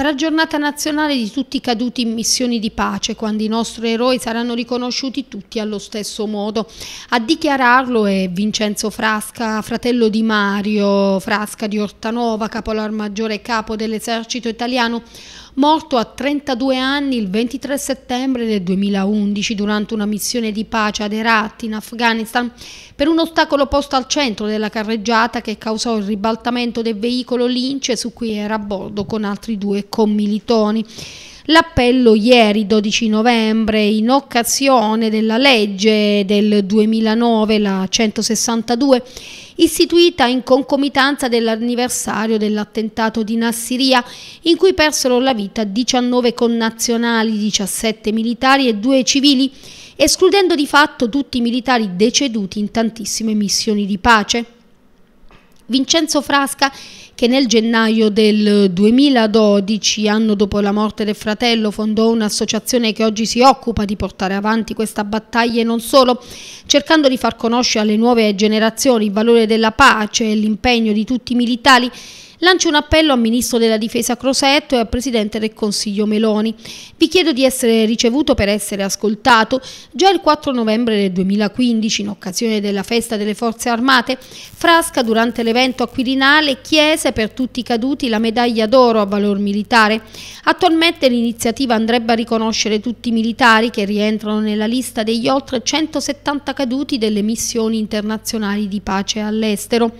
Sarà giornata nazionale di tutti i caduti in missioni di pace, quando i nostri eroi saranno riconosciuti tutti allo stesso modo. A dichiararlo è Vincenzo Frasca, fratello di Mario Frasca di Ortanova, capolar maggiore e capo dell'esercito italiano, morto a 32 anni il 23 settembre del 2011 durante una missione di pace ad Herat in Afghanistan per un ostacolo posto al centro della carreggiata che causò il ribaltamento del veicolo Lince su cui era a bordo con altri due commilitoni. L'appello ieri 12 novembre in occasione della legge del 2009, la 162, istituita in concomitanza dell'anniversario dell'attentato di Nassiria, in cui persero la vita 19 connazionali, 17 militari e 2 civili, escludendo di fatto tutti i militari deceduti in tantissime missioni di pace. Vincenzo Frasca che nel gennaio del 2012, anno dopo la morte del fratello, fondò un'associazione che oggi si occupa di portare avanti questa battaglia e non solo, cercando di far conoscere alle nuove generazioni il valore della pace e l'impegno di tutti i militari Lancio un appello al Ministro della Difesa Crosetto e al Presidente del Consiglio Meloni. Vi chiedo di essere ricevuto per essere ascoltato. Già il 4 novembre del 2015, in occasione della festa delle Forze Armate, Frasca durante l'evento a Quirinale chiese per tutti i caduti la medaglia d'oro a valor militare. Attualmente l'iniziativa andrebbe a riconoscere tutti i militari che rientrano nella lista degli oltre 170 caduti delle missioni internazionali di pace all'estero.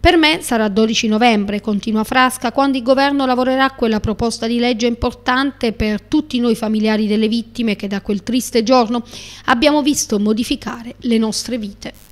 Per me sarà 12 novembre, continua Frasca, quando il governo lavorerà a quella proposta di legge importante per tutti noi familiari delle vittime che da quel triste giorno abbiamo visto modificare le nostre vite.